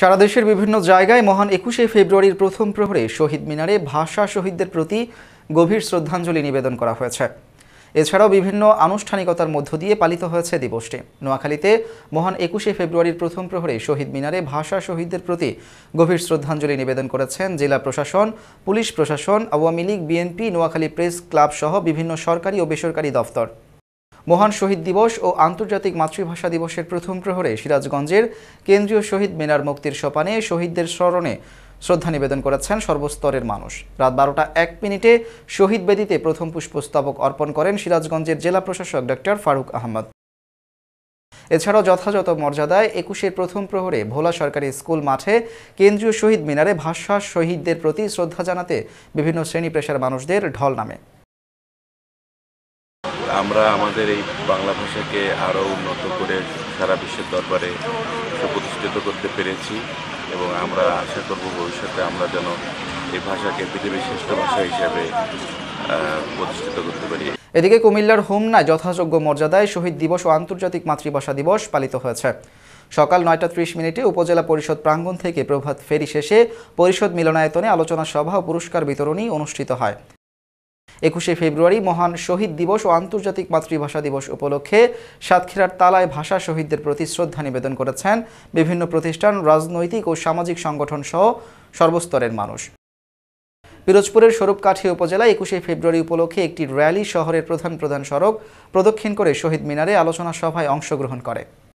সারা দেশের বিভিন্ন জায়গায় মহান একুশে ফেব্রুয়ারির প্রথম প্রহরে শহীদ মিনারে ভাষা শহীদদের প্রতি গভীর শ্রদ্ধাঞ্জলি নিবেদন করা হয়েছে এছাড়াও বিভিন্ন আনুষ্ঠানিকতার মধ্য দিয়ে পালিত হয়েছে দিবসটি নোয়াখালীতে মহান একুশে ফেব্রুয়ারির প্রথম প্রহরে শহীদ মিনারে ভাষা শহীদদের প্রতি গভীর শ্রদ্ধাঞ্জলি নিবেদন করেছেন জেলা প্রশাসন পুলিশ প্রশাসন আওয়ামী লীগ বিএনপি নোয়াখালী প্রেস ক্লাব সহ বিভিন্ন সরকারি ও বেসরকারি দফতর মহান শহীদ দিবস ও আন্তর্জাতিক মাতৃভাষা দিবসের প্রথম প্রহরে সিরাজগঞ্জের কেন্দ্রীয় শহীদ মিনার মুক্তির সোপানে শহীদদের স্মরণে শ্রদ্ধা নিবেদন করেছেন সর্বস্তরের মানুষ রাত বারোটা এক মিনিটে শহীদ বেদিতে প্রথম পুষ্পস্তবক অর্পণ করেন সিরাজগঞ্জের জেলা প্রশাসক ডক্টর ফারুক আহমদ এছাড়াও যথাযথ মর্যাদায় একুশের প্রথম প্রহরে ভোলা সরকারি স্কুল মাঠে কেন্দ্রীয় শহীদ মিনারে ভাষা শহীদদের প্রতি শ্রদ্ধা জানাতে বিভিন্ন শ্রেণী পেশার মানুষদের ঢল নামে আমরা আমাদের এই বাংলা ভাষাকে আরও উন্নত করে সারা বিশ্বের দরবারে সুপ্রতিষ্ঠিত করতে পেরেছি এবং আমরা আশা করব ভবিষ্যতে আমরা যেন এই ভাষাকে পৃথিবীর শ্রেষ্ঠ ভাষা হিসেবে প্রতিষ্ঠিত করতে পারি এদিকে কুমিল্লার হোমনায় যথাযোগ্য মর্যাদায় শহীদ দিবস ও আন্তর্জাতিক মাতৃভাষা দিবস পালিত হয়েছে সকাল নয়টা ত্রিশ মিনিটে উপজেলা পরিষদ প্রাঙ্গণ থেকে প্রভাত ফেরি শেষে পরিষদ মিলনায়তনে আলোচনা সভা ও পুরস্কার বিতরণী অনুষ্ঠিত হয় একুশে ফেব্রুয়ারি মহান শহীদ দিবস ও আন্তর্জাতিক মাতৃভাষা দিবস উপলক্ষে সাতক্ষীরার তালায় ভাষা শহীদদের প্রতি শ্রদ্ধা নিবেদন করেছেন বিভিন্ন প্রতিষ্ঠান রাজনৈতিক ও সামাজিক সংগঠন সহ সর্বস্তরের মানুষ পিরোজপুরের স্বরূপকাঠি উপজেলায় একুশে ফেব্রুয়ারি উপলক্ষে একটি র্যালি শহরের প্রধান প্রধান সড়ক প্রদক্ষিণ করে শহীদ মিনারে আলোচনা সভায় অংশগ্রহণ করে